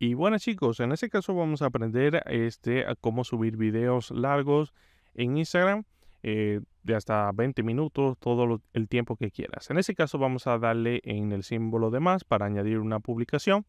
Y bueno chicos, en este caso vamos a aprender este, cómo subir videos largos en Instagram eh, de hasta 20 minutos, todo el tiempo que quieras. En ese caso vamos a darle en el símbolo de más para añadir una publicación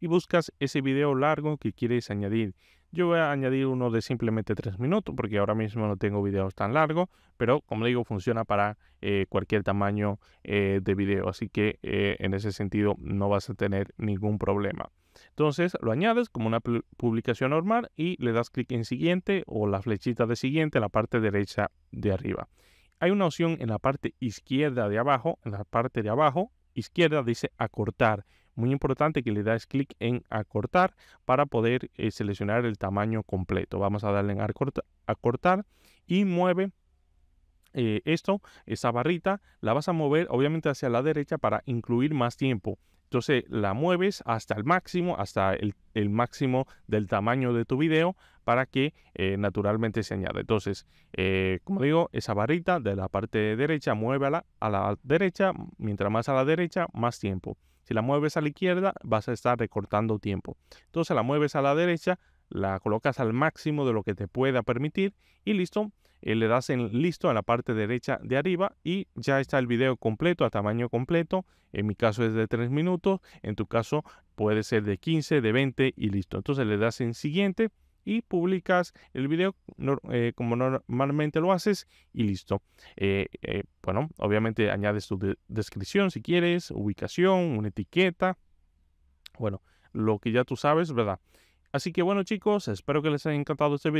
y buscas ese video largo que quieres añadir. Yo voy a añadir uno de simplemente 3 minutos porque ahora mismo no tengo videos tan largos, pero como digo, funciona para eh, cualquier tamaño eh, de video, así que eh, en ese sentido no vas a tener ningún problema. Entonces lo añades como una publicación normal y le das clic en siguiente o la flechita de siguiente en la parte derecha de arriba. Hay una opción en la parte izquierda de abajo, en la parte de abajo izquierda dice acortar muy importante que le das clic en acortar para poder eh, seleccionar el tamaño completo. Vamos a darle en acortar, y mueve eh, esto, esa barrita, la vas a mover obviamente hacia la derecha para incluir más tiempo. Entonces la mueves hasta el máximo, hasta el, el máximo del tamaño de tu video para que eh, naturalmente se añade, Entonces, eh, como digo, esa barrita de la parte derecha, muévela a la derecha, mientras más a la derecha, más tiempo. Si la mueves a la izquierda, vas a estar recortando tiempo. Entonces la mueves a la derecha, la colocas al máximo de lo que te pueda permitir y listo. Eh, le das en listo a la parte derecha de arriba y ya está el video completo a tamaño completo. En mi caso es de 3 minutos, en tu caso puede ser de 15, de 20 y listo. Entonces le das en siguiente y publicas el video eh, como normalmente lo haces y listo. Eh, eh, bueno, obviamente añades tu descripción si quieres, ubicación, una etiqueta. Bueno, lo que ya tú sabes, ¿verdad? Así que bueno chicos, espero que les haya encantado este video.